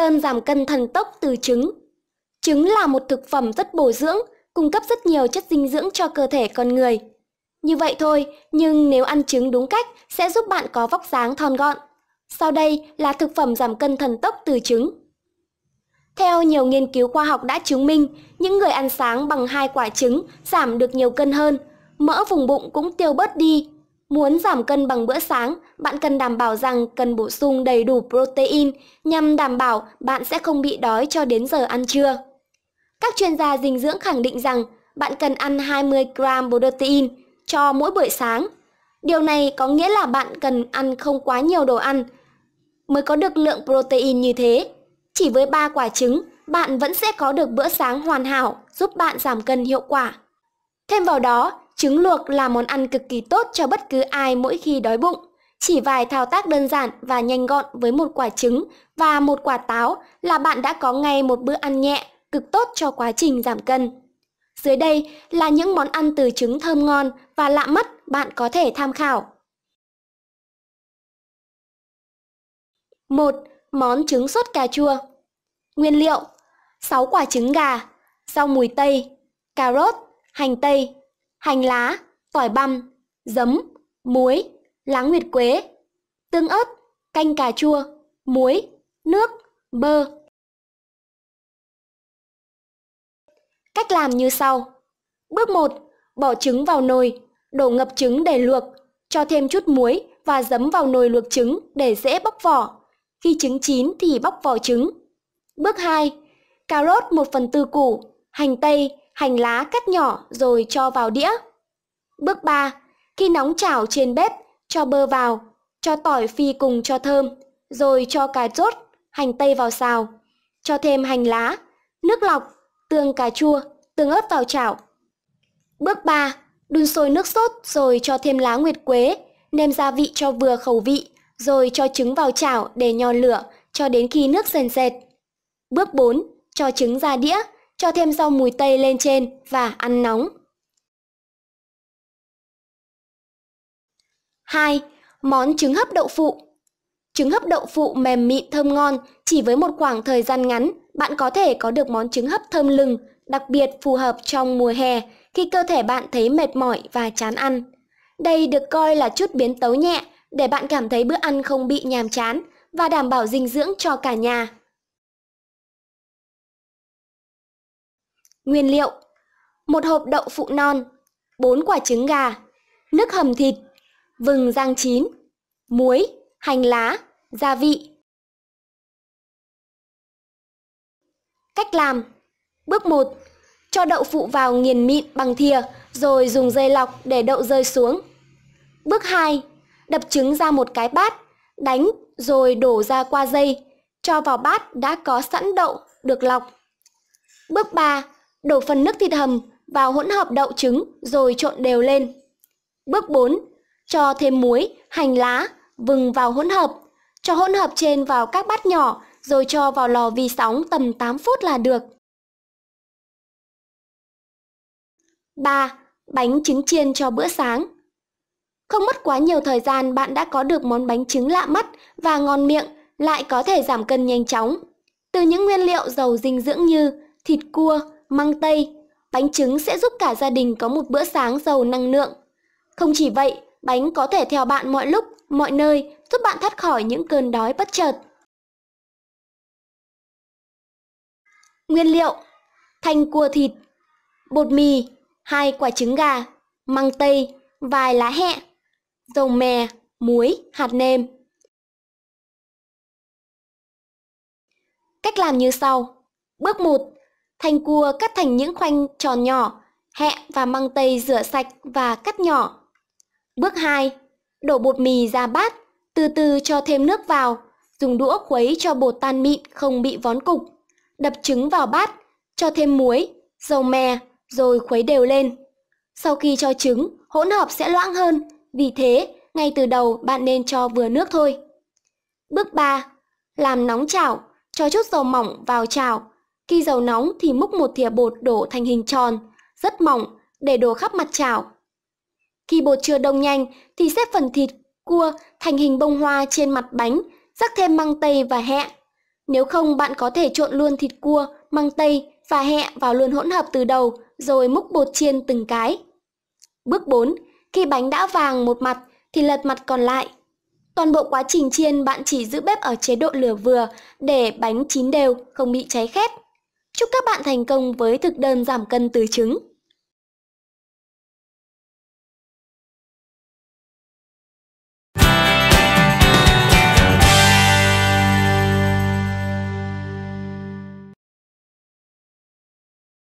đơn giảm cân thần tốc từ trứng. Trứng là một thực phẩm rất bổ dưỡng, cung cấp rất nhiều chất dinh dưỡng cho cơ thể con người. Như vậy thôi, nhưng nếu ăn trứng đúng cách sẽ giúp bạn có vóc dáng thon gọn. Sau đây là thực phẩm giảm cân thần tốc từ trứng. Theo nhiều nghiên cứu khoa học đã chứng minh, những người ăn sáng bằng hai quả trứng giảm được nhiều cân hơn, mỡ vùng bụng cũng tiêu bớt đi Muốn giảm cân bằng bữa sáng, bạn cần đảm bảo rằng cần bổ sung đầy đủ protein nhằm đảm bảo bạn sẽ không bị đói cho đến giờ ăn trưa. Các chuyên gia dinh dưỡng khẳng định rằng bạn cần ăn 20 gram protein cho mỗi buổi sáng. Điều này có nghĩa là bạn cần ăn không quá nhiều đồ ăn mới có được lượng protein như thế. Chỉ với 3 quả trứng, bạn vẫn sẽ có được bữa sáng hoàn hảo giúp bạn giảm cân hiệu quả. Thêm vào đó, Trứng luộc là món ăn cực kỳ tốt cho bất cứ ai mỗi khi đói bụng. Chỉ vài thao tác đơn giản và nhanh gọn với một quả trứng và một quả táo là bạn đã có ngay một bữa ăn nhẹ, cực tốt cho quá trình giảm cân. Dưới đây là những món ăn từ trứng thơm ngon và lạ mắt bạn có thể tham khảo. 1. Món trứng sốt cà chua Nguyên liệu 6 quả trứng gà, rau mùi tây, cà rốt, hành tây, hành lá, tỏi băm, giấm, muối, lá nguyệt quế, tương ớt, canh cà chua, muối, nước, bơ. Cách làm như sau. Bước 1. Bỏ trứng vào nồi, đổ ngập trứng để luộc, cho thêm chút muối và giấm vào nồi luộc trứng để dễ bóc vỏ. Khi trứng chín thì bóc vỏ trứng. Bước 2. Cà rốt 1 phần tư củ, hành tây hành lá cắt nhỏ rồi cho vào đĩa. Bước 3. Khi nóng chảo trên bếp, cho bơ vào, cho tỏi phi cùng cho thơm, rồi cho cà rốt, hành tây vào xào, cho thêm hành lá, nước lọc, tương cà chua, tương ớt vào chảo. Bước 3. Đun sôi nước sốt rồi cho thêm lá nguyệt quế, nêm gia vị cho vừa khẩu vị, rồi cho trứng vào chảo để nhò lửa cho đến khi nước sền sệt. Bước 4. Cho trứng ra đĩa, cho thêm rau mùi tây lên trên và ăn nóng. 2. Món trứng hấp đậu phụ Trứng hấp đậu phụ mềm mịn thơm ngon, chỉ với một khoảng thời gian ngắn, bạn có thể có được món trứng hấp thơm lừng, đặc biệt phù hợp trong mùa hè khi cơ thể bạn thấy mệt mỏi và chán ăn. Đây được coi là chút biến tấu nhẹ để bạn cảm thấy bữa ăn không bị nhàm chán và đảm bảo dinh dưỡng cho cả nhà. Nguyên liệu một hộp đậu phụ non, 4 quả trứng gà, nước hầm thịt, vừng rang chín, muối, hành lá, gia vị. Cách làm Bước 1. Cho đậu phụ vào nghiền mịn bằng thìa rồi dùng dây lọc để đậu rơi xuống. Bước 2. Đập trứng ra một cái bát, đánh rồi đổ ra qua dây, cho vào bát đã có sẵn đậu được lọc. Bước 3 Đổ phần nước thịt hầm vào hỗn hợp đậu trứng rồi trộn đều lên. Bước 4. Cho thêm muối, hành lá, vừng vào hỗn hợp. Cho hỗn hợp trên vào các bát nhỏ rồi cho vào lò vi sóng tầm 8 phút là được. 3. Bánh trứng chiên cho bữa sáng. Không mất quá nhiều thời gian bạn đã có được món bánh trứng lạ mắt và ngon miệng, lại có thể giảm cân nhanh chóng. Từ những nguyên liệu giàu dinh dưỡng như thịt cua, măng tây, bánh trứng sẽ giúp cả gia đình có một bữa sáng giàu năng lượng. Không chỉ vậy, bánh có thể theo bạn mọi lúc, mọi nơi, giúp bạn thoát khỏi những cơn đói bất chợt. Nguyên liệu Thanh cua thịt Bột mì hai quả trứng gà Măng tây Vài lá hẹ Dầu mè Muối Hạt nêm Cách làm như sau Bước 1 Thành cua cắt thành những khoanh tròn nhỏ, hẹ và măng tây rửa sạch và cắt nhỏ. Bước 2. Đổ bột mì ra bát, từ từ cho thêm nước vào, dùng đũa khuấy cho bột tan mịn không bị vón cục. Đập trứng vào bát, cho thêm muối, dầu mè, rồi khuấy đều lên. Sau khi cho trứng, hỗn hợp sẽ loãng hơn, vì thế ngay từ đầu bạn nên cho vừa nước thôi. Bước 3. Làm nóng chảo, cho chút dầu mỏng vào chảo, khi dầu nóng thì múc một thìa bột đổ thành hình tròn, rất mỏng, để đổ khắp mặt chảo. Khi bột chưa đông nhanh thì xếp phần thịt, cua thành hình bông hoa trên mặt bánh, rắc thêm măng tây và hẹ. Nếu không bạn có thể trộn luôn thịt cua, măng tây và hẹ vào luôn hỗn hợp từ đầu rồi múc bột chiên từng cái. Bước 4. Khi bánh đã vàng một mặt thì lật mặt còn lại. Toàn bộ quá trình chiên bạn chỉ giữ bếp ở chế độ lửa vừa để bánh chín đều, không bị cháy khét. Chúc các bạn thành công với thực đơn giảm cân từ trứng.